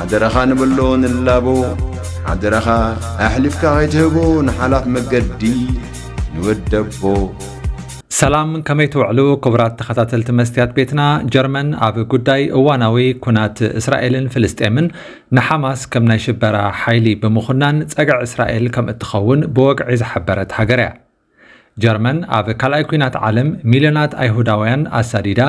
ሓደረኻ ንብሎ ንላቦ ሓደረኻ ኣሕሊፍካ ኸይትህቦ ንሓላፍ መገዲ ንወደቦ ሰላም ከመይ ትውዕሉ ክቡራት ተኸታተልቲ መስትያት ቤትና ጀርመን ኣብ ጉዳይ እዋናዊ ኩናት እስራኤልን ፍልስጤምን ንሓማስ ከም ናይ ሽበራ ሓይሊ ብምኹናን ፀግዕ እስራኤል ከም እትኸውን ብወግዒ ዝሓበረት ሃገር እያ ጀርመን ኣብ ካልኣይ ኩናት ዓለም ሚልዮናት ኣይሁዳውያን ኣሳዲዳ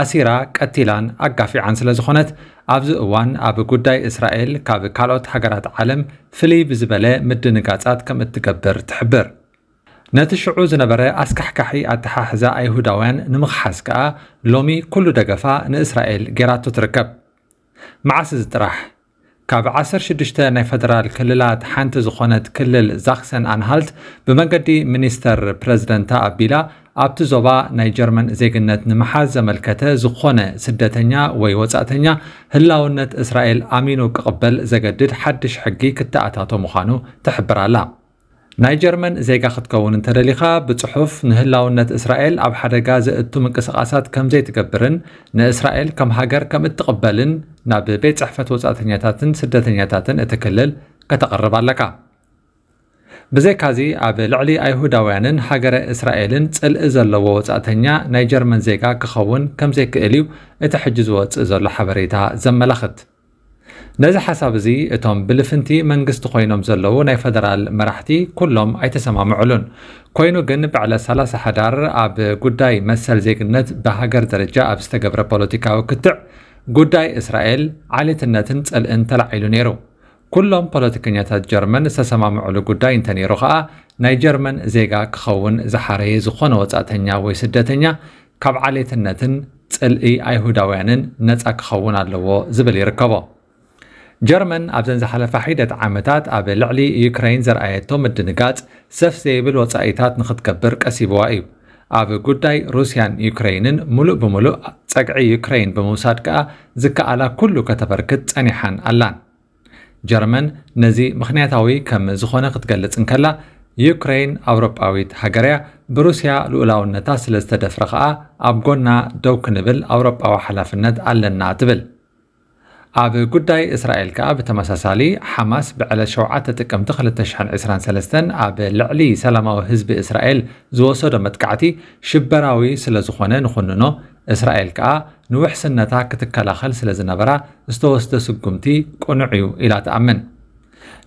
ኣሲራ ቀቲላን ኣጋፊዓን ስለ ዝኾነት ኣብዚ እዋን ኣብ ጉዳይ እስራኤል ካብ ካልኦት ሃገራት ዓለም ፍልይ ብዝበለ ምድንጋጻት ከም እትገብር ትሕብር ነቲ ሽዑ ዝነበረ ኣስካሕካሒ ኣተሓሕዛ ኣይሁዳውያን ንምኽሓስ ከኣ ሎሚ ኩሉ ደገፋ ንእስራኤል ጌራቶ ትርከብ መዓስ እዚ ጥራሕ ካብ 16 ናይ ፈደራል ክልላት ሓንቲ ዝኾነት ክልል ዛክሰን ኣንሃልት ብመንገዲ ሚኒስተር ፕረዚደንታ ኣቢላ ኣብቲ ዞባ ናይ ጀርመን ዜግነት ንምሓዝ ዘመልከተ ዝኾነ ስደተኛ ወይ ወፃእተኛ ህላውነት እስራኤል ኣሚኑ ክቕበል ዘገድድ ሓድሽ ሕጊ ክተኣታቶ ምዃኑ ትሕብር ኣላ ናይ ጀርመን ዜጋ ክትከውን እንተደሊኻ ብፅሑፍ ንህላውነት እስራኤል ኣብ ሓደጋ ዘእቱ ምንቅስቓሳት ከምዘይትገብርን ንእስራኤል ከም ሃገር ከም እትቕበልን ናብ ቤት ፅሕፈት ወፃእተኛታትን ስደተኛታትን እትክልል ከተቐርብ ኣለካ ብዘይካዚ ኣብ ልዕሊ ኣይሁዳውያንን ሃገረ እስራኤልን ፅልኢ ዘለዎ ወፃእተኛ ናይ ጀርመን ዜጋ ክኸውን ከም ዘይክእል እዩ እቲ ሕጂ ዝወፅእ ዘሎ ሓበሬታ ዘመላኽት ነዚ ሓሳብ እዚ እቶም ብልፍንቲ መንግስቲ ኮይኖም ዘለዉ ናይ ፈደራል መራሕቲ ኩሎም ኣይተሰማምዑሉን ኮይኑ ግን ብዕለ 30 ሕዳር ኣብ ጉዳይ መሰል ዜግነት ብሃገር ደረጃ ኣብ ዝተገብረ ፖለቲካዊ ክትዕ ጉዳይ እስራኤል ዓሌትነትን ፀልእን ተላዒሉ ነይሩ ኩሎም ፖለቲከኛታት ጀርመን ዝተሰማምዕሉ ጉዳይ እንተ ነይሩ ከዓ ናይ ጀርመን ዜጋ ክኸውን ዝሓረየ ዝኾነ ወፃእተኛ ወይ ስደተኛ ካብ ዓሌትነትን ፅልኢ ኣይሁዳውያንን ነፃ ክኸውን ኣለዎ ዝብል ይርከቦ ጀርመን ኣብዘን ዝሓለፈ ሒደት ዓመታት ኣብ ልዕሊ ዩክራይን ዘረኣየቶ ምድንጋፅ ሰፍ ዘይብል ወፃኢታት ንክትገብር ቀሲብዋ እዩ ኣብ ጉዳይ ሩስያን ዩክራይንን ሙሉእ ብምሉእ ፀግዒ ዩክራይን ብምውሳድ ከዓ ዝከኣላ ኩሉ ከተበርክት ፀኒሓን ኣላን ጀርመን ነዚ ምኽንያታዊ ከም ዝኾነ ክትገልጽ እንከላ ዩክሬን ኣውሮጳዊት ሃገር እያ ብሩስያ ልኡላውነታ ስለ ዝተደፍረ ኸኣ ኣብ ጎና ደው ክንብል ኣውሮጳዊ ሓላፍነት ኣለና ትብል ኣብ ጉዳይ እስራኤል ከኣ ብተመሳሳሊ ሓማስ ብዕለት 7 ጥቅምቲ 2023 ኣብ ልዕሊ ሰላማዊ ህዝቢ እስራኤል ዝወሰዶ መጥቃዕቲ ሽበራዊ ስለ ዝኾነ ንኽንኖ እስራኤል ከዓ ንውሕስነታ ክትከላኸል ስለ ዝነበራ ዝተወስደ ስጉምቲ ቁኑዕ እዩ ኢላ ተኣምን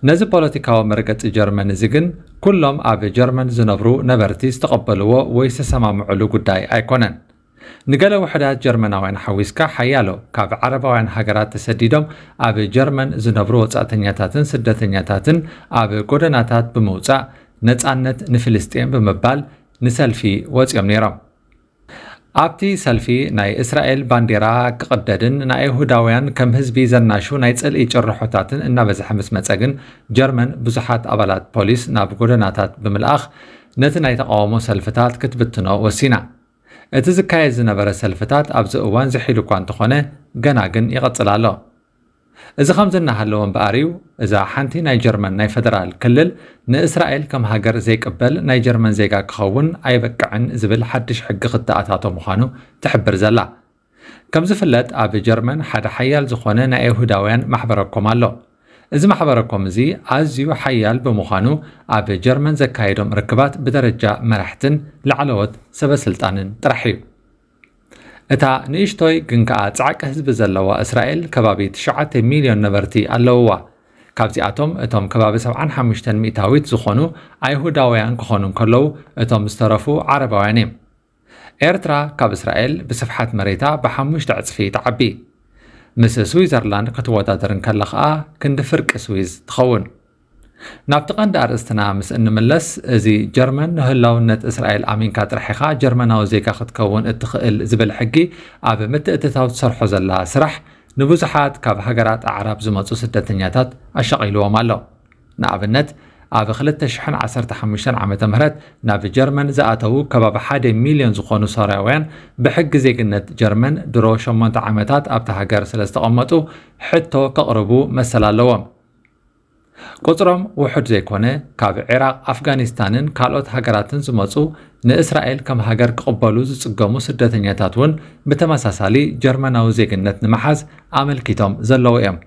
ነዚ ፖለቲካዊ መርገፂ ጀርመን እዚ ግን ኩሎም ኣብ ጀርመን ዝነብሩ ነበርቲ ዝተቐበልዎ ወይ ዝተሰማምዕሉ ጉዳይ ኣይኮነን ንገለ ውሕዳት ጀርመናውያን ሓዊስካ ሓያሎ ካብ ዓረባውያን ሃገራት ተሰዲዶም ኣብ ጀርመን ዝነብሩ ወፃእተኛታትን ስደተኛታትን ኣብ ጎደናታት ብምውፃእ ነፃነት ንፍልስጥን ብምባል ንሰልፊ ወፂኦም ነይሮም ኣብቲ ሰልፊ ናይ እስራኤል ባንዴራ ክቕደድን ኣይሁዳውያን ከም ህዝቢ ዘናሹ ናይ ፅልኢ ጭርሖታትን እናበዝሐ ምስ መፀ ግን ጀርመን ብዙሓት ኣባላት ፖሊስ ናብ ጎደናታት ብምልኣኽ ነቲ ናይ ተቃውሞ ሰልፍታት ክትብትኖ ወሲና እቲ ዝካየድ ዝነበረ ሰልፍታት ኣብዚ እዋን ዝሒሉ እኳ እንተኾነ ገና ግን ይቐፅል ኣሎ እዚ ከም ዝናሃለወ እምበኣር እዩ እዛ ሓንቲ ናይ ጀርመን ናይ ፈደራል ክልል ንእስራኤል ከም ሃገር ዘይቅበል ናይ ጀርመን ዜጋ ክኸውን ኣይበቅዕን ዝብል ሓድሽ ሕጊ ክትኣታቶ ምዃኑ ትሕብር ዘላ ከም ዝፍለጥ ኣብ ጀርመን ሓደ ሓያል ዝኾነ ናይ ኣይሁዳውያን ማሕበረኮም ኣሎ እዚ ማሕበረኮም እዚ ኣዝዩ ሓያል ብምዃኑ ኣብ ጀርመን ዘካየዶም ርክባት ብደረጃ መራሕትን ላዕለወት ሰበስልጣንን ጥራሕ እዩ እታ ንእሽቶይ ግን ከኣ ጻዕቂ ህዝቢ ዘለዋ እስራኤል ከባቢ 9 ሚልዮን ነበርቲ ኣለውዋ ካብዚኣቶም እቶም ከባቢ 75 ሚእታዊት ዝኾኑ ኣይሁዳውያን ክኾኑ እንከለዉ እቶም ዝተረፉ ዓረባውያን እዮም ኤርትራ ካብ እስራኤል ብስፍሓት መሬታ ብሓሙሽተ ዕፅፊ ትዓቢ ምስ ስዊዘርላንድ ክትወዳደርን ከላ ኸኣ ክንዲ ፍርቂ ስዊዝ ትኸውን نابت قند أرستنا مس إن ملس زي جرمن هلاو نت إسرائيل أمين كاتر حخا جرمن أو زي كاخد كون اتخل زبل حقي أب مت اتتاو تصرحو زلا سرح نبوزحات كاب هجرات أعراب زمتو ستتنياتات أشقيلو مالو نابنت أب خلت شحن عسرت حمشان عم تمهرت ناب جرمن زأتو كباب حد مليون زخون سراوين بحق زي كنت جرمن درو شمنت عمتات أب تهجر سلست حتو كقربو مسلا لوم ቁፅሮም ውሑድ ዘይኮነ ካብ ዒራቅ ኣፍጋኒስታንን ካልኦት ሃገራትን ዝመፁ ንእስራኤል ከም ሃገር ክቕበሉ ዝፅገሙ ስደተኛታት እውን ብተመሳሳሊ ጀርመናዊ ዜግነት ንምሓዝ ኣመልኪቶም ዘለዉ እዮም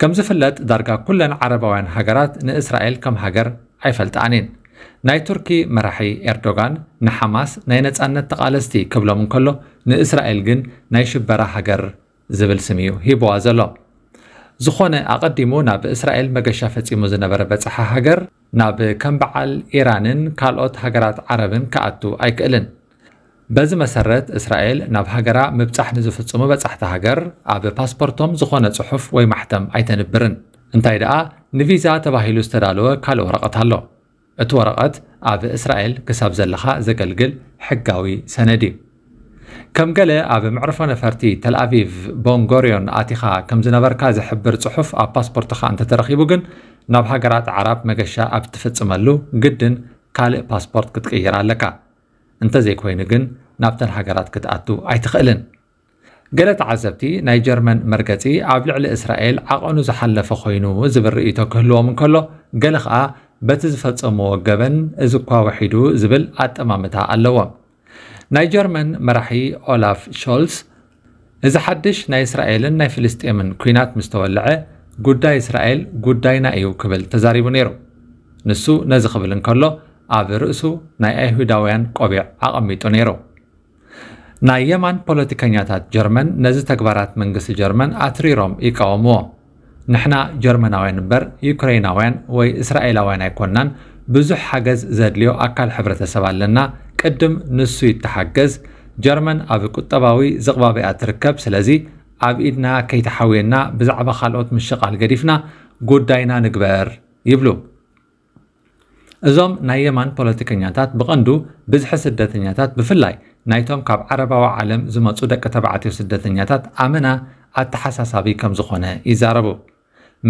ከም ዝፍለጥ ዳርጋ ኩለን ዓረባውያን ሃገራት ንእስራኤል ከም ሃገር ኣይፈልጣን ናይ ቱርኪ መራሒ ኤርዶጋን ንሓማስ ናይ ነፃነት ተቓለስቲ ክብሎም እንከሎ ንእስራኤል ግን ናይ ሽበራ ሃገር ዝብል ስም እዩ ሂብዋ ዘሎ ዝኾነ ኣቐዲሙ ናብ እስራኤል መገሻ ፈጺሙ ዝነበረ በጽሓ ሃገር ናብ ከም በዓል ኢራንን ካልኦት ሃገራት ዓረብን ክኣቱ ኣይክእልን በዚ መሰረት እስራኤል ናብ ሃገራ ምብጻሕ ንዝፍጽሙ በጻሕቲ ሃገር ኣብ ፓስፖርቶም ዝኾነ ጽሑፍ ወይ ማሕተም ኣይተንብርን እንታይ ደኣ ንቪዛ ተባሂሉ ዝተዳለወ ካልእ ወረቐት ኣሎ እቲ ወረቐት ኣብ እስራኤል ክሳብ ዘለኻ ዘገልግል ሕጋዊ ሰነድ እዩ ከም ገለ ኣብ ምዕርፎ ነፈርቲ ተልኣቪቭ ቦንጎሪዮን ኣቲኻ ከም ዝነበርካ ዝሕብር ጽሑፍ ኣብ ፓስፖርትኻ እንተተረኺቡ ግን ናብ ሃገራት ዓራብ መገሻ ኣብ እትፍጽመሉ ግድን ካልእ ፓስፖርት ክትቅይር ኣለካ እንተዘይኮይኑ ግን ናብተን ሃገራት ክትኣቱ ኣይትኽእልን ገለ ተዓዘብቲ ናይ ጀርመን መርገፂ ኣብ ልዕሊ እስራኤል ዓቐኑ ዝሓለፈ ኮይኑ ዝብል ርእይቶ ክህልዎም እንከሎ ገለ ከዓ በቲ ዝፈጸምዎ ገበን እዚ እኳ ወሒዱ ዝብል ኣጠማምታ ኣለዎም ናይ ጀርመን መራሒ ኦላፍ ሾልስ እዚ ሓድሽ ናይ እስራኤልን ናይ ፍልስጥምን ኩናት ምስ ተወልዐ ጉዳይ እስራኤል ጉዳይና እዩ ክብል ተዛሪቡ ነይሩ ንሱ ነዚ ክብል እንከሎ ኣብ ርእሱ ናይ ኣይሁዳውያን ቆቢዕ ኣቐሚጡ ነይሩ ናይ የማን ፖለቲከኛታት ጀርመን ነዚ ተግባራት መንግስቲ ጀርመን ኣትሪሮም ይቃወምዎ ንሕና ጀርመናውያን እምበር ዩክሬናውያን ወይ እስራኤላውያን ኣይኮናን ብዙሕ ሓገዝ ዘድልዮ ኣካል ሕብረተሰብ ኣለና ቅድም ንሱ ይተሓገዝ ጀርመን ኣብ ቁጠባዊ ዘቕባብ ትርከብ ስለዚ ኣብ ኢድና ከይተሓውየና ብዛዕባ ካልኦት ምሽቓል ገዲፍና ጉዳይና ንግበር ይብሉ እዞም ናይ የማን ፖለቲከኛታት ብቐንዱ ብዝሒ ስደተኛታት ብፍላይ ናይቶም ካብ ዓረባዊ ዓለም ዝመፁ ደቂ ተባዕትዮ ስደተኛታት ኣመና ኣተሓሳሳቢ ከም ዝኾነ ይዛረቡ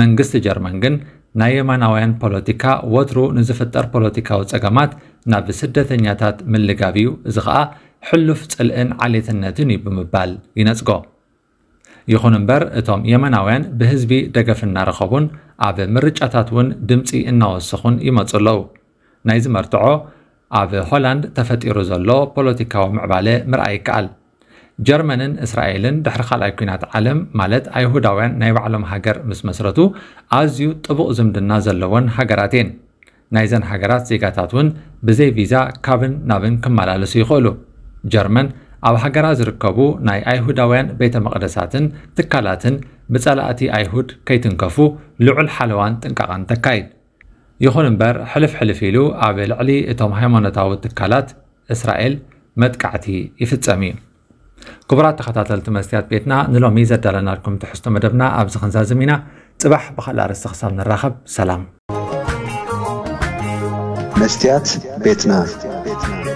መንግስቲ ጀርመን ግን ናይ የማናውያን ፖለቲካ ወትሩ ንዝፍጠር ፖለቲካዊ ፀገማት ናብ ስደተኛታት ምልጋብ እዩ እዚ ከዓ ሕሉፍ ፅልእን ዓሌትነትን እዩ ብምባል ይነፅጎ ይኹን እምበር እቶም የመናውያን ብህዝቢ ደገፍ እናረኸቡን ኣብ ምርጫታት እውን ድምፂ እናወስኹን ይመፁ ኣለዉ ናይዚ መርትዖ ኣብ ሆላንድ ተፈጢሩ ዘሎ ፖለቲካዊ ምዕባለ ምርኣይ ይከኣል ጀርመንን እስራኤልን ድሕሪ ካልኣይ ኩናት ዓለም ማለት ኣይሁዳውያን ናይ ባዕሎም ሃገር ምስ መስረቱ ኣዝዩ ጥቡቕ ዝምድና ዘለዎን ሃገራት እየን ናይዘን ሃገራት ዜጋታት እውን ብዘይ ቪዛ ካብን ናብን ክመላለሱ ይኽእሉ ጀርመን ኣብ ሃገራ ዝርከቡ ናይ ኣይሁዳውያን ቤተ መቕደሳትን ትካላትን ብጸላእቲ ኣይሁድ ከይትንከፉ ልዑል ሓለዋን ጥንቃቐን ተካይድ ይኹን እምበር ሕልፍ ሕልፍ ኢሉ ኣብ ልዕሊ እቶም ሃይማኖታዊ ትካላት እስራኤል መጥቃዕቲ ይፍጸም እዩ كبرات تخطاتل تمسيات بيتنا نلو ميزة دالناركم تحسنو مدبنا أبز خنزا زمينة تبح بخلال رستخصام نراخب سلام مستيات بيتنا.